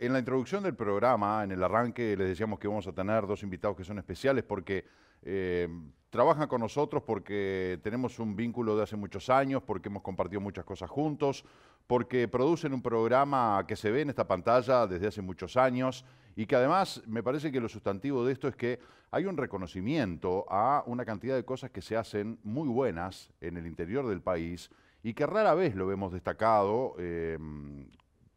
En la introducción del programa, en el arranque, les decíamos que vamos a tener dos invitados que son especiales porque eh, trabajan con nosotros, porque tenemos un vínculo de hace muchos años, porque hemos compartido muchas cosas juntos, porque producen un programa que se ve en esta pantalla desde hace muchos años y que además me parece que lo sustantivo de esto es que hay un reconocimiento a una cantidad de cosas que se hacen muy buenas en el interior del país y que rara vez lo vemos destacado. Eh,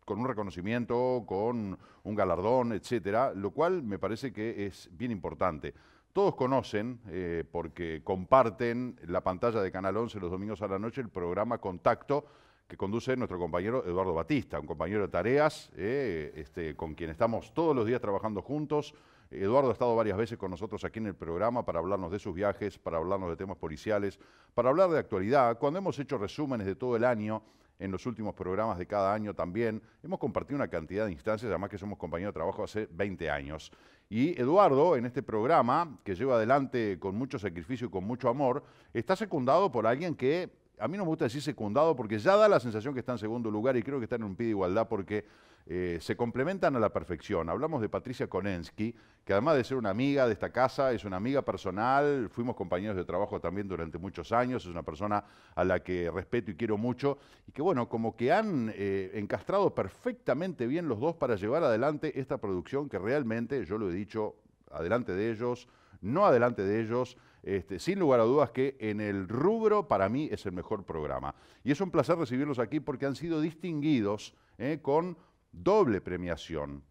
con un reconocimiento, con un galardón, etcétera, lo cual me parece que es bien importante. Todos conocen, eh, porque comparten la pantalla de Canal 11 los domingos a la noche, el programa Contacto que conduce nuestro compañero Eduardo Batista, un compañero de tareas eh, este, con quien estamos todos los días trabajando juntos. Eduardo ha estado varias veces con nosotros aquí en el programa para hablarnos de sus viajes, para hablarnos de temas policiales, para hablar de actualidad. Cuando hemos hecho resúmenes de todo el año, en los últimos programas de cada año también. Hemos compartido una cantidad de instancias, además que somos compañeros de trabajo hace 20 años. Y Eduardo, en este programa, que lleva adelante con mucho sacrificio y con mucho amor, está secundado por alguien que a mí no me gusta decir secundado porque ya da la sensación que está en segundo lugar y creo que está en un pie de igualdad porque eh, se complementan a la perfección. Hablamos de Patricia Konensky, que además de ser una amiga de esta casa, es una amiga personal, fuimos compañeros de trabajo también durante muchos años, es una persona a la que respeto y quiero mucho, y que bueno, como que han eh, encastrado perfectamente bien los dos para llevar adelante esta producción que realmente, yo lo he dicho, adelante de ellos, no adelante de ellos, este, sin lugar a dudas que en el rubro para mí es el mejor programa. Y es un placer recibirlos aquí porque han sido distinguidos ¿eh? con doble premiación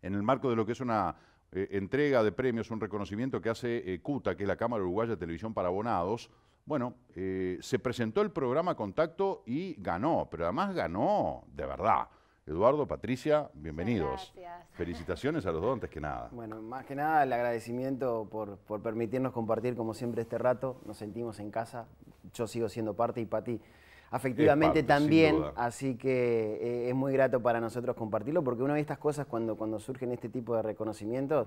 en el marco de lo que es una eh, entrega de premios, un reconocimiento que hace eh, CUTA, que es la Cámara Uruguaya de Televisión para Abonados. Bueno, se presentó el programa Contacto y ganó, pero además ganó de verdad. Eduardo, Patricia, bienvenidos. Felicitaciones a los dos antes que nada. Bueno, más que nada el agradecimiento por, permitirnos compartir como siempre este rato. Nos sentimos en casa. Yo sigo siendo parte y Pati afectivamente también. Así que eh, es muy grato para nosotros compartirlo porque una de estas cosas cuando, cuando surgen este tipo de reconocimientos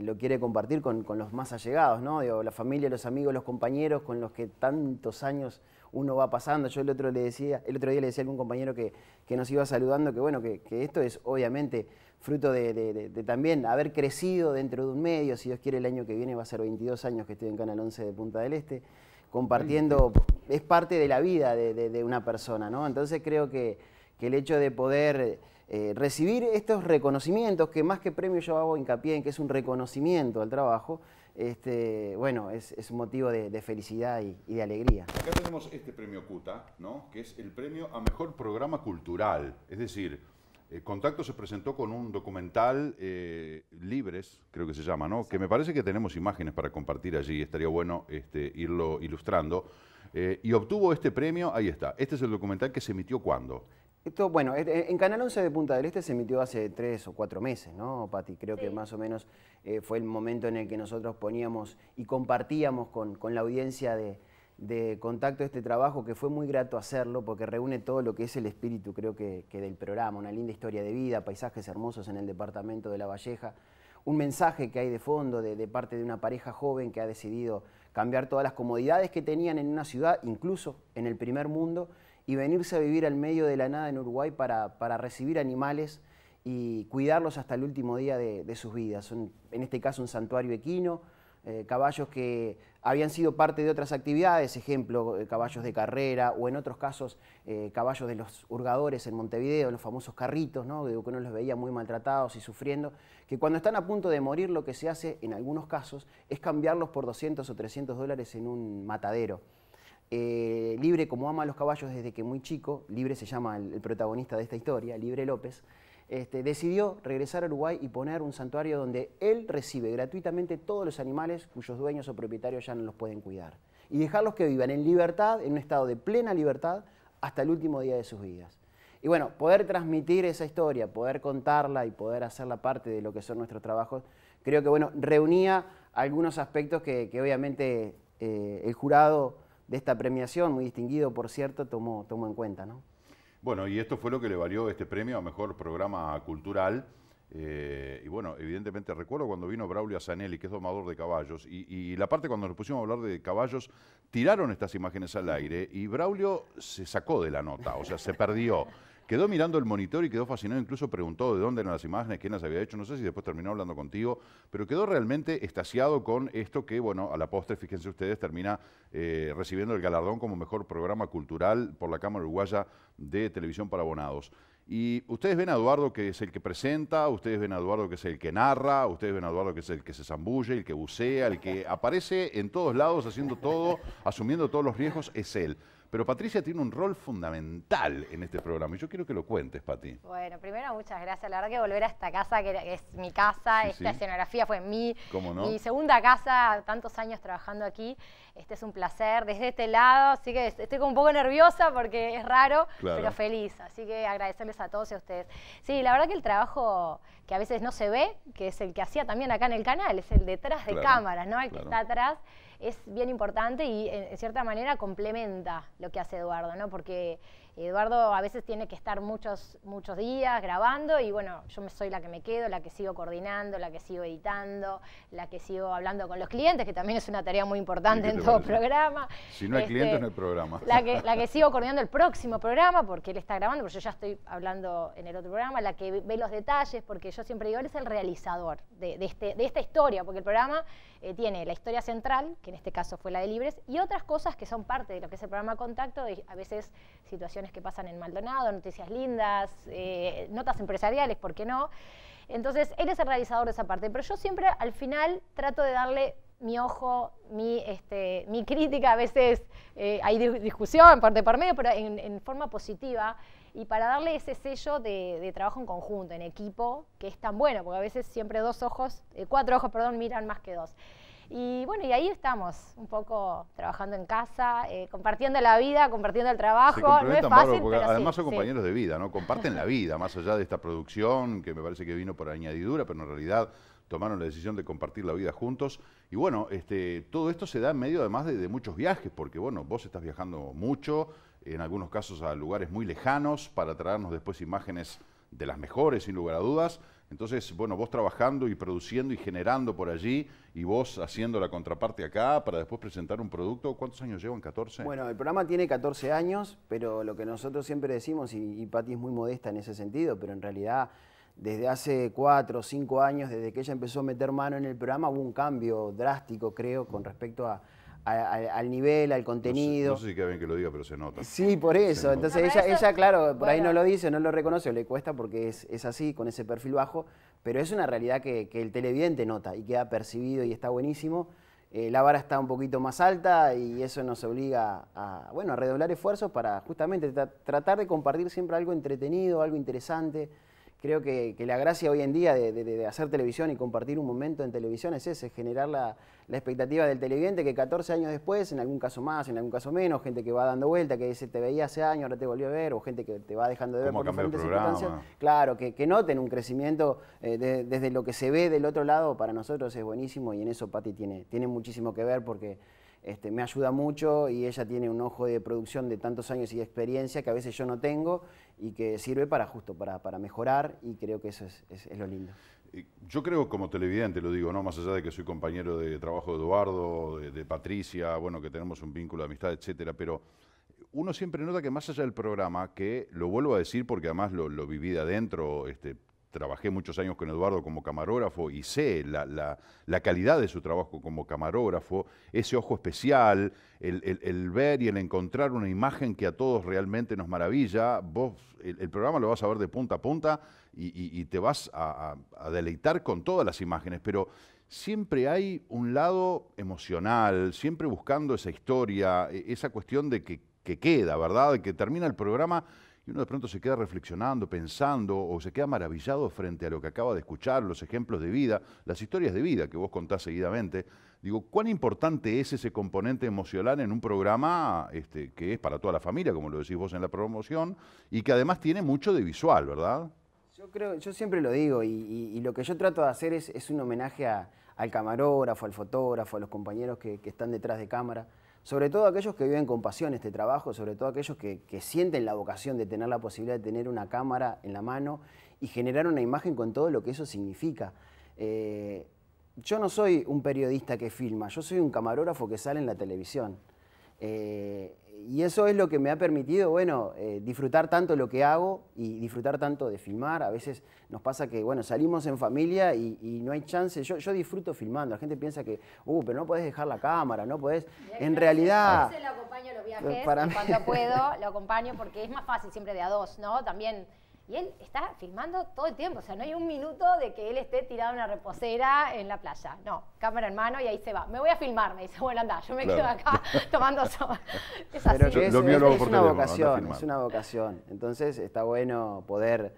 lo quiere compartir con, los más allegados, ¿no? la familia, los amigos, los compañeros con los que tantos años uno va pasando. Yo el otro, le decía, el otro día le decía a algún compañero que, que nos iba saludando que, bueno, que, esto es obviamente fruto de, también haber crecido dentro de un medio. Si Dios quiere, el año que viene va a ser 22 años que estoy en Canal 11 de Punta del Este, compartiendo, es parte de la vida de, una persona, ¿no? Entonces creo que, que el hecho de poder eh, recibir estos reconocimientos, que más que premio yo hago hincapié en que es un reconocimiento al trabajo, este, bueno, es, un motivo de, felicidad y, de alegría. Acá tenemos este premio CUTA, ¿no? que es el premio a mejor programa cultural. Es decir, eh, Contacto se presentó con un documental eh, Libres, creo que se llama, ¿no? que me parece que tenemos imágenes para compartir allí, estaría bueno este, irlo ilustrando. y obtuvo este premio, ahí está. Este es el documental que se emitió cuando. Esto, bueno, en Canal 11 de Punta del Este se emitió hace tres o cuatro meses, ¿no, Pati? Creo que más o menos eh, fue el momento en el que nosotros poníamos y compartíamos con, la audiencia de, contacto este trabajo, que fue muy grato hacerlo porque reúne todo lo que es el espíritu, creo que, del programa, una linda historia de vida, paisajes hermosos en el departamento de La Valleja, un mensaje que hay de fondo de, parte de una pareja joven que ha decidido cambiar todas las comodidades que tenían en una ciudad, incluso en el primer mundo, y venirse a vivir al medio de la nada en Uruguay para, recibir animales y cuidarlos hasta el último día de, sus vidas. en este caso un santuario equino, eh, caballos que habían sido parte de otras actividades, ejemplo, eh, caballos de carrera o en otros casos eh, caballos de los hurgadores en Montevideo, los famosos carritos, ¿no? que uno los veía muy maltratados y sufriendo, que cuando están a punto de morir lo que se hace en algunos casos es cambiarlos por 200 o 300 dólares en un matadero. Eh, Libre, como ama a los caballos desde que muy chico, Libre se llama el, protagonista de esta historia, Libre López, este, decidió regresar a Uruguay y poner un santuario donde él recibe gratuitamente todos los animales cuyos dueños o propietarios ya no los pueden cuidar. Y dejarlos que vivan en libertad, en un estado de plena libertad, hasta el último día de sus vidas. Y bueno, poder transmitir esa historia, poder contarla y poder hacerla parte de lo que son nuestros trabajos, creo que bueno, reunía algunos aspectos que, obviamente eh, el jurado de esta premiación, muy distinguido por cierto, tomó, en cuenta. ¿no? Bueno, y esto fue lo que le valió este premio a Mejor Programa Cultural. Eh, y bueno, evidentemente recuerdo cuando vino Braulio Azanelli, que es domador de caballos, y, y, la parte cuando nos pusimos a hablar de caballos, tiraron estas imágenes al aire y Braulio se sacó de la nota, o sea, se perdió. Quedó mirando el monitor y quedó fascinado, incluso preguntó de dónde eran las imágenes, quién las había hecho, no sé si después terminó hablando contigo, pero quedó realmente estasiado con esto que, bueno, a la postre, fíjense ustedes, termina eh, recibiendo el galardón como mejor programa cultural por la Cámara Uruguaya de Televisión para Abonados. Y ustedes ven a Eduardo que es el que presenta, ustedes ven a Eduardo que es el que narra, ustedes ven a Eduardo que es el que se zambulle, el que bucea, el que aparece en todos lados haciendo todo, asumiendo todos los riesgos, es él. Pero Patricia tiene un rol fundamental en este programa y yo quiero que lo cuentes, Pati. Bueno, primero muchas gracias. La verdad que volver a esta casa, que es mi casa, esta escenografía fue mi, segunda casa, tantos años trabajando aquí. Este es un placer desde este lado, así que estoy como un poco nerviosa porque es raro, pero feliz. Así que agradecerles a todos y a ustedes. Sí, la verdad que el trabajo que a veces no se ve, que es el que hacía también acá en el canal, es el detrás de cámaras, ¿no? El que está atrás es bien importante y en cierta manera complementa lo que hace Eduardo, ¿no? Porque Eduardo a veces tiene que estar muchos, muchos días grabando y bueno, yo soy la que me quedo, la que sigo coordinando, la que sigo editando, la que sigo hablando con los clientes, que también es una tarea muy importante en todo programa. Si no hay este, clientes no hay programa. La que, la que sigo coordinando el próximo programa, porque él está grabando, pero yo ya estoy hablando en el otro programa, la que ve los detalles, porque yo siempre digo, él es el realizador de este, esta historia, porque el programa eh, tiene la historia central, que en este caso fue la de Libres, y otras cosas que son parte de lo que es el programa Contacto, a veces situaciones que pasan en Maldonado, noticias lindas, eh, notas empresariales, ¿por qué no? Entonces, él es el realizador de esa parte, pero yo siempre al final trato de darle mi ojo, mi, este, mi crítica, a veces eh, hay discusión parte por medio, pero en, en forma positiva, y para darle ese sello de, trabajo en conjunto, en equipo, que es tan bueno, porque a veces siempre dos ojos, eh, cuatro ojos, perdón, miran más que dos. Y bueno, y ahí estamos, un poco trabajando en casa, eh, compartiendo la vida, compartiendo el trabajo. no es fácil, porque además son compañeros de vida, ¿no? Comparten la vida, más allá de esta producción que me parece que vino por añadidura, pero en realidad tomaron la decisión de compartir la vida juntos. Y bueno, este, todo esto se da en medio además de, de muchos viajes, porque bueno, vos estás viajando mucho, en algunos casos a lugares muy lejanos para traernos después imágenes de las mejores, sin lugar a dudas. Entonces, bueno, vos trabajando y produciendo y generando por allí y vos haciendo la contraparte acá para después presentar un producto, ¿cuántos años llevan? ¿14? Bueno, el programa tiene 14 años, pero lo que nosotros siempre decimos, y, y Patti es muy modesta en ese sentido, pero en realidad desde hace 4 o 5 años, desde que ella empezó a meter mano en el programa, hubo un cambio drástico, creo, con respecto a, al nivel, al contenido. No sé, queda bien que lo diga, pero se nota. Sí, por eso. Entonces ella, claro, por ahí no lo dice, no lo reconoce, le cuesta porque es, así, con ese perfil bajo, pero es una realidad que, el televidente nota y queda percibido y está buenísimo. Eh, la vara está un poquito más alta y eso nos obliga a, bueno, redoblar esfuerzos para justamente tratar de compartir siempre algo entretenido, algo interesante creo que, la gracia hoy en día de, hacer televisión y compartir un momento en televisión es ese, generar la, expectativa del televidente que 14 años después, en algún caso más, en algún caso menos, gente que va dando vuelta, que dice te veía hace años, ahora te volvió a ver, o gente que te va dejando de ver por diferentes circunstancias. Claro, que, noten un crecimiento eh, desde lo que se ve del otro lado, para nosotros es buenísimo y en eso Patti tiene, tiene muchísimo que ver porque... Este, me ayuda mucho y ella tiene un ojo de producción de tantos años y de experiencia que a veces yo no tengo y que sirve para justo, para, mejorar y creo que eso es, lo lindo. Yo creo como televidente, lo digo, no más allá de que soy compañero de trabajo de Eduardo, de, Patricia, bueno, que tenemos un vínculo de amistad, etcétera, pero uno siempre nota que más allá del programa, que lo vuelvo a decir porque además lo, lo viví de adentro, este, trabajé muchos años con Eduardo como camarógrafo y sé la, calidad de su trabajo como camarógrafo, ese ojo especial, el, ver y el encontrar una imagen que a todos realmente nos maravilla. Vos, el, programa lo vas a ver de punta a punta y, te vas a, deleitar con todas las imágenes, pero siempre hay un lado emocional, siempre buscando esa historia, e, esa cuestión de que, queda, ¿verdad? Que termina el programa y uno de pronto se queda reflexionando, pensando o se queda maravillado frente a lo que acaba de escuchar, los ejemplos de vida, las historias de vida que vos contás seguidamente. Digo, ¿cuán importante es ese componente emocional en un programa este, que es para toda la familia, como lo decís vos en la promoción, y que además tiene mucho de visual, ¿verdad? Yo creo, yo siempre lo digo, y, lo que yo trato de hacer es, un homenaje al camarógrafo, al fotógrafo, a los compañeros que están detrás de cámara sobre todo aquellos que viven con pasión este trabajo, sobre todo aquellos que, sienten la vocación de tener la posibilidad de tener una cámara en la mano y generar una imagen con todo lo que eso significa. Eh, yo no soy un periodista que filma, yo soy un camarógrafo que sale en la televisión. Eh, y eso es lo que me ha permitido, bueno, eh, disfrutar tanto lo que hago y disfrutar tanto de filmar. A veces nos pasa que, bueno, salimos en familia y, no hay chance. Yo, yo, disfruto filmando. La gente piensa que, uh, pero no podés dejar la cámara, no podés. En realidad... acompaño los viajes, cuando puedo lo acompaño porque es más fácil siempre de a dos, ¿no? También y él está filmando todo el tiempo, o sea, no hay un minuto de que él esté tirado en una reposera en la playa, no, cámara en mano y ahí se va, me voy a filmar, me dice, bueno, anda, yo me quedo acá tomando sol. Es lo es, una vocación, es una vocación, entonces está bueno poder,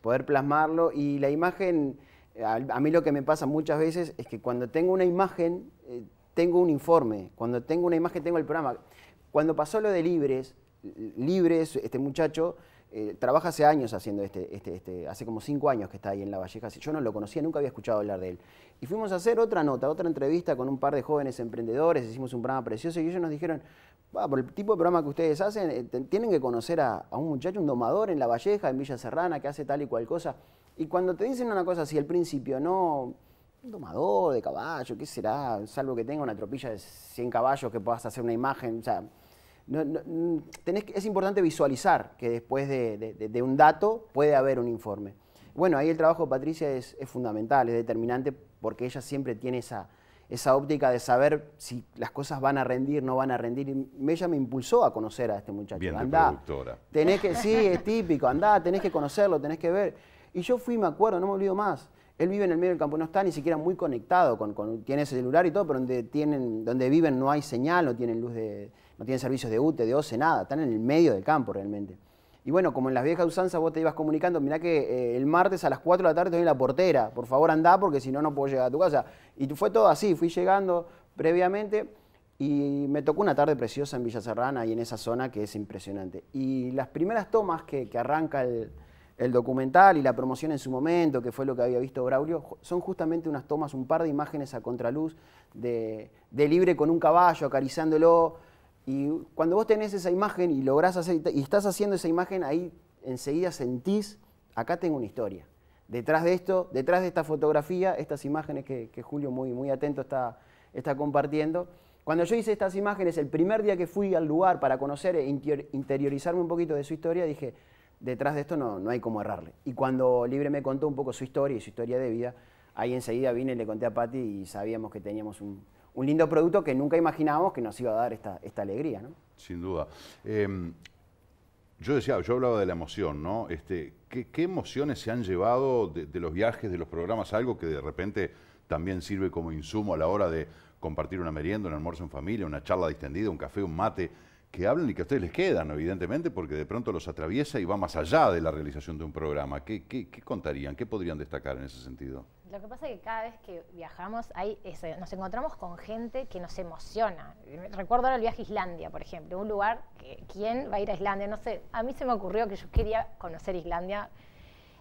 poder plasmarlo y la imagen, eh, a, mí lo que me pasa muchas veces es que cuando tengo una imagen, eh, tengo un informe, cuando tengo una imagen tengo el programa. Cuando pasó lo de Libres, Libres, este muchacho, eh, trabaja hace años haciendo este, este, este, hace como cinco años que está ahí en La Valleja, yo no lo conocía, nunca había escuchado hablar de él. Y fuimos a hacer otra nota, otra entrevista con un par de jóvenes emprendedores, hicimos un programa precioso y ellos nos dijeron, por el tipo de programa que ustedes hacen, eh, tienen que conocer a, a, un muchacho, un domador en La Valleja, en Villa Serrana, que hace tal y cual cosa. Y cuando te dicen una cosa así al principio, no, un domador de caballo, ¿qué será? Salvo que tenga una tropilla de 100 caballos que puedas hacer una imagen, o sea Mm, tenés es importante visualizar que después de, un dato puede haber un informe. Bueno, ahí el trabajo de Patricia es, fundamental, es determinante porque ella siempre tiene esa, óptica de saber si las cosas van a rendir, no van a rendir. ella me impulsó a conocer a este muchacho. Bien Tenés que, sí, es típico, andá, tenés que conocerlo, tenés que ver. Y yo fui, me acuerdo, no me olvido más. Él vive en el medio del campo, no está ni siquiera muy conectado, con, con tiene celular y todo, pero donde, donde viven no hay señal, no tienen luz de, no tienen servicios de UTE, de OCE, nada, están en el medio del campo realmente. Y bueno, como en las viejas usanzas vos te ibas comunicando, mirá que eh, el martes a las 4 de la tarde estoy en la portera, por favor andá porque si no, no puedo llegar a tu casa. Y fue todo así, fui llegando previamente y me tocó una tarde preciosa en Villa Serrana y en esa zona que es impresionante. Y las primeras tomas que, arranca el, documental y la promoción en su momento, que fue lo que había visto Braulio, son justamente unas tomas, un par de imágenes a contraluz de, de libre con un caballo, acariciándolo y cuando vos tenés esa imagen y lográs hacer, y estás haciendo esa imagen, ahí enseguida sentís, acá tengo una historia. Detrás de esto, detrás de esta fotografía, estas imágenes que, Julio muy, muy atento está, está compartiendo. Cuando yo hice estas imágenes, el primer día que fui al lugar para conocer e interiorizarme un poquito de su historia, dije, detrás de esto no, no hay cómo errarle. Y cuando Libre me contó un poco su historia y su historia de vida, ahí enseguida vine, y le conté a Patti y sabíamos que teníamos un, un lindo producto que nunca imaginábamos que nos iba a dar esta, esta alegría. ¿no? Sin duda. Em, yo decía, yo hablaba de la emoción, ¿no? Este, ¿qué, emociones se han llevado de, los viajes, de los programas? Algo que de repente también sirve como insumo a la hora de compartir una merienda, un almuerzo en familia, una charla distendida, un café, un mate, que hablan y que a ustedes les quedan, evidentemente, porque de pronto los atraviesa y va más allá de la realización de un programa. qué contarían? ¿Qué podrían destacar en ese sentido? Lo que pasa es que cada vez que viajamos nos encontramos con gente que nos emociona. Recuerdo el viaje a Islandia, por ejemplo, un lugar que quién va a ir a Islandia, no sé, a mí se me ocurrió que yo quería conocer Islandia.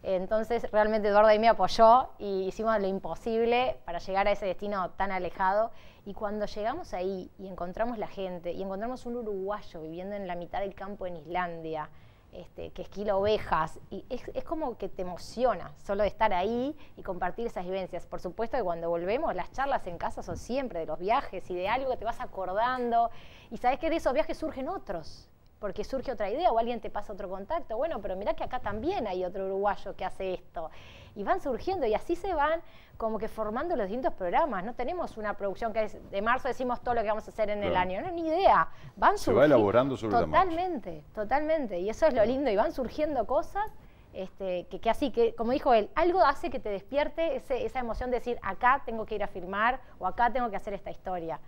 Entonces realmente Eduardo ahí me apoyó y hicimos lo imposible para llegar a ese destino tan alejado. Y cuando llegamos ahí y encontramos la gente y encontramos un uruguayo viviendo en la mitad del campo en Islandia, este, que esquila ovejas, y es, como que te emociona solo de estar ahí y compartir esas vivencias. Por supuesto que cuando volvemos, las charlas en casa son siempre de los viajes y de algo que te vas acordando, y sabes que de esos viajes surgen otros, porque surge otra idea o alguien te pasa otro contacto, bueno, pero mirá que acá también hay otro uruguayo que hace esto y van surgiendo y así se van como que formando los distintos programas. No tenemos una producción que es de marzo decimos todo lo que vamos a hacer en el año, no, ni idea. Van Se va elaborando sobre Totalmente, totalmente. Y eso es lo lindo y van surgiendo cosas. Este, que, que, así, que como dijo él, algo hace que te despierte esa emoción de decir, acá tengo que ir a firmar o acá tengo que hacer esta historia.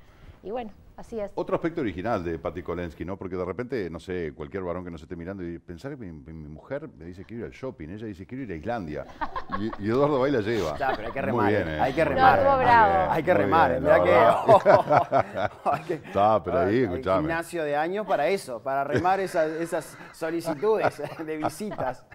Y bueno, Así es. Otro aspecto original de Patti Kolensky, ¿no? Porque de repente, no sé, cualquier varón que nos esté mirando y pensar que mi, mujer me dice que quiero ir al shopping, ella dice que quiero ir a Islandia. Y, Eduardo Baila lleva. pero hay que remar. Muy ¿eh? Hay que remar. bravo. Hay que remar. que. Está, pero ahí, un Gimnasio de años para eso, para remar esas, solicitudes de visitas.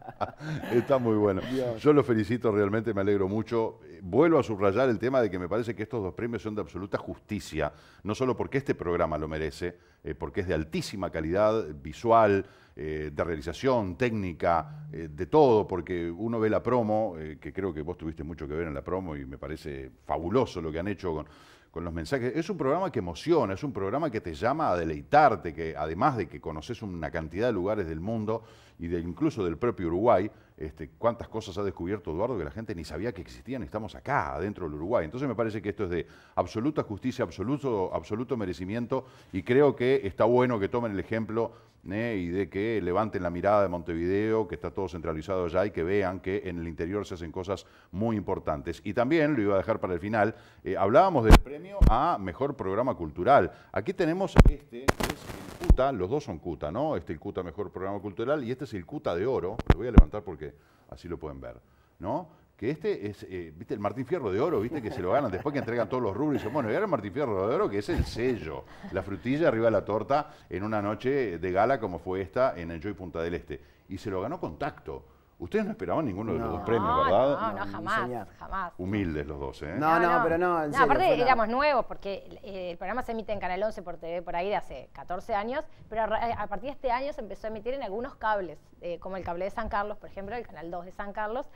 Está muy bueno. Yo lo felicito realmente, me alegro mucho. Vuelvo a subrayar el tema de que me parece que estos dos premios son de absoluta justicia. No solo porque este programa lo merece, eh, porque es de altísima calidad eh, visual, eh, de realización, técnica, de todo, porque uno ve la promo, que creo que vos tuviste mucho que ver en la promo y me parece fabuloso lo que han hecho con, con los mensajes. Es un programa que emociona, es un programa que te llama a deleitarte, que además de que conoces una cantidad de lugares del mundo, y de, incluso del propio Uruguay, este, cuántas cosas ha descubierto Eduardo que la gente ni sabía que existían, estamos acá, adentro del Uruguay. Entonces me parece que esto es de absoluta justicia, absoluto, absoluto merecimiento y creo que está bueno que tomen el ejemplo ¿eh? y de que levanten la mirada de Montevideo, que está todo centralizado allá y que vean que en el interior se hacen cosas muy importantes. Y también, lo iba a dejar para el final, eh, hablábamos del premio a Mejor Programa Cultural. Aquí tenemos este, que es el CUTA, los dos son CUTA, ¿no? Este el CUTA Mejor Programa Cultural y este Circuta el de Oro, lo voy a levantar porque así lo pueden ver, ¿no? Que este es, eh, viste, el Martín Fierro de Oro, viste, que se lo ganan después que entregan todos los rubros y dicen, bueno, y el Martín Fierro de Oro, que es el sello, la frutilla arriba de la torta en una noche de gala como fue esta en el Joy Punta del Este. Y se lo ganó con tacto Ustedes no esperaban ninguno de los dos premios, ¿verdad? No, no, jamás, jamás. Humildes los dos, ¿eh? No, no, pero no. En serio, aparte éramos nuevos, porque eh, el programa se emite en Canal 11 por TV por ahí de hace 14 años, pero a, partir de este año se empezó a emitir en algunos cables, eh, como el cable de San Carlos, por ejemplo, el Canal 2 de San Carlos.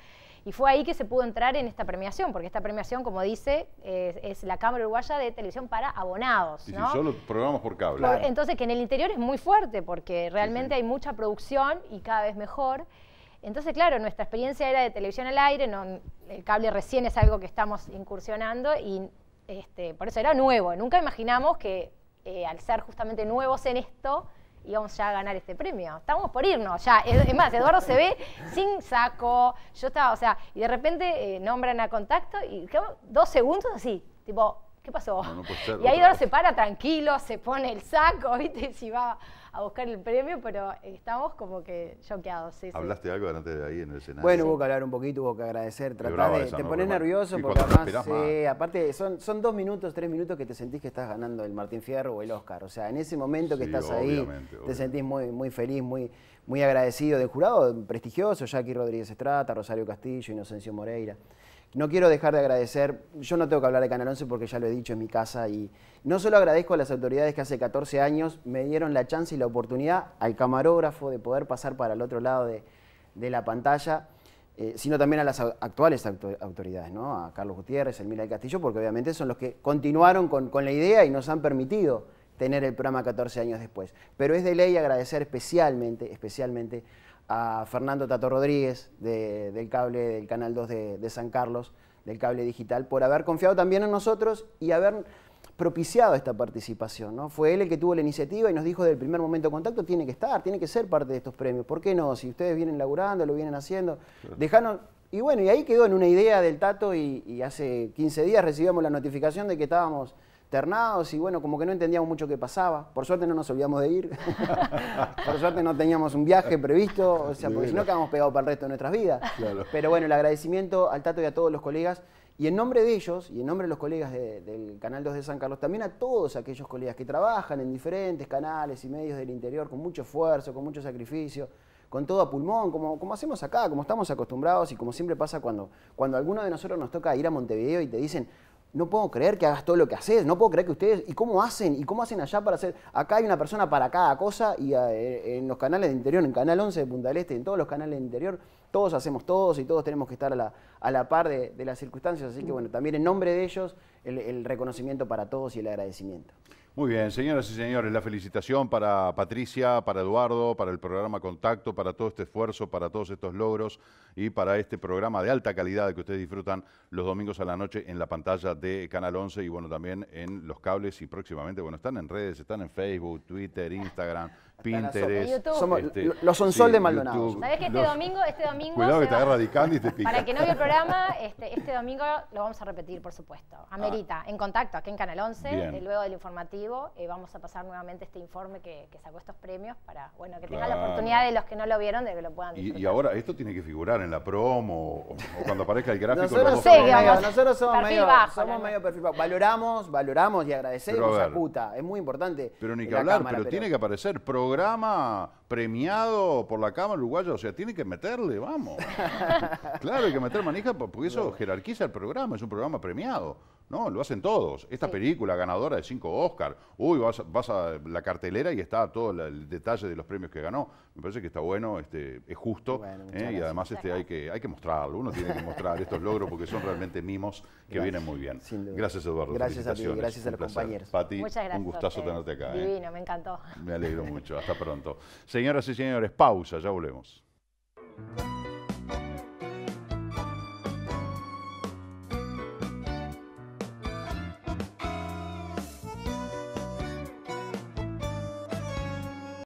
Y fue ahí que se pudo entrar en esta premiación, porque esta premiación, como dice, es, la Cámara Uruguaya de Televisión para Abonados. ¿no? Y si solo programamos por cable. Entonces, que en el interior es muy fuerte, porque realmente hay mucha producción y cada vez mejor. Entonces, claro, nuestra experiencia era de televisión al aire, el cable recién es algo que estamos incursionando y este, por eso era nuevo. Nunca imaginamos que eh, al ser justamente nuevos en esto, íbamos ya a ganar este premio. Estábamos por irnos ya. Es, más, Eduardo se ve sin saco. Yo estaba, o sea, y de repente eh, nombran a contacto y dos segundos así, tipo, ¿qué pasó? y ahí Dor se para tranquilo, se pone el saco, ¿viste? Si va a buscar el premio, pero estamos como que choqueados. Hablaste algo delante de ahí en el escenario. Bueno, hubo que hablar un poquito, hubo que agradecer, tratar de. te nervioso porque además. Sí. Eh, aparte, son, dos minutos, tres minutos que te sentís que estás ganando el Martín Fierro o el Oscar. O sea, en ese momento que estás ahí, te sentís muy, muy feliz, muy muy agradecido del jurado, prestigioso, Jackie Rodríguez Estrada, Rosario Castillo, Inocencio Moreira no quiero dejar de agradecer, yo no tengo que hablar de Canal 11 porque ya lo he dicho en mi casa y no solo agradezco a las autoridades que hace 14 años me dieron la chance y la oportunidad al camarógrafo de poder pasar para el otro lado de, la pantalla, eh, sino también a las actuales autoridades, ¿no? a Carlos Gutiérrez, Elmira del Castillo, porque obviamente son los que continuaron con, con la idea y nos han permitido tener el programa 14 años después. Pero es de ley agradecer especialmente, especialmente a Fernando Tato Rodríguez del cable del Canal 2 de, San Carlos, del cable digital, por haber confiado también en nosotros y haber propiciado esta participación. ¿no? Fue él el que tuvo la iniciativa y nos dijo desde el primer momento de contacto, tiene que estar, tiene que ser parte de estos premios. ¿Por qué no? Si ustedes vienen laburando, lo vienen haciendo, dejaron... Y bueno, y ahí quedó en una idea del Tato y, hace 15 días recibimos la notificación de que estábamos y bueno, como que no entendíamos mucho qué pasaba. Por suerte no nos olvidamos de ir. Por suerte no teníamos un viaje previsto, o sea, porque si no quedamos pegados para el resto de nuestras vidas. Pero bueno, el agradecimiento al Tato y a todos los colegas. Y en nombre de ellos, y en nombre de los colegas del Canal 2 de San Carlos, también a todos aquellos colegas que trabajan en diferentes canales y medios del interior con mucho esfuerzo, con mucho sacrificio, con todo a pulmón, como, como hacemos acá, como estamos acostumbrados y como siempre pasa cuando, cuando alguno de nosotros nos toca ir a Montevideo y te dicen, no puedo creer que hagas todo lo que haces, no puedo creer que ustedes, ¿y cómo hacen? ¿Y cómo hacen allá para hacer? Acá hay una persona para cada cosa y eh, eh, en los canales de interior, en Canal 11 de Punta Este, en todos los canales de interior, todos hacemos todos y todos tenemos que estar a la, par de, las circunstancias. Así que bueno, también en nombre de ellos, el reconocimiento para todos y el agradecimiento. Muy bien, señoras y señores, la felicitación para Patricia, para Eduardo, para el programa Contacto, para todo este esfuerzo, para todos estos logros y para este programa de alta calidad que ustedes disfrutan los domingos a la noche en la pantalla de Canal 11 y bueno, también en los cables y próximamente, bueno, están en redes, están en Facebook, Twitter, Instagram, Pinterest. Este, los son sol de Maldonado. ¿Sabés que este domingo, este domingo. Cuidado que te agarra y te pica. Para que no vio el programa, este, este, domingo lo vamos a repetir, por supuesto. Ah. Amerita, en contacto, aquí en Canal 11. Eh, luego del informativo, eh, vamos a pasar nuevamente este informe que, sacó estos premios para bueno que tengan la oportunidad de los que no lo vieron de que lo puedan ver. Y, ahora, esto tiene que figurar en la promo o, cuando aparezca el gráfico. nosotros, sí, nosotros somos medio, somos medio perfil bajo. Valoramos, valoramos y agradecemos a, puta. Es muy importante. Pero ni que hablar, pero, pero, tiene que aparecer programa programa premiado por la Cámara Uruguaya, o sea, tiene que meterle, vamos. claro, hay que meter manija porque eso jerarquiza el programa, es un programa premiado. No, lo hacen todos. Esta película ganadora de cinco Oscars, Uy, vas, a la cartelera y está todo el detalle de los premios que ganó. Me parece que está bueno, este, es justo. ¿eh? y además este, hay, que, hay que mostrarlo. Uno tiene que mostrar estos logros porque son realmente mimos que vienen muy bien. Gracias, Eduardo. Gracias a ti, gracias a los compañeros. Pati, un gustazo tenerte acá. ¿eh? Divino, me encantó. Me alegro mucho. Hasta pronto. Señoras y señores, pausa, ya volvemos.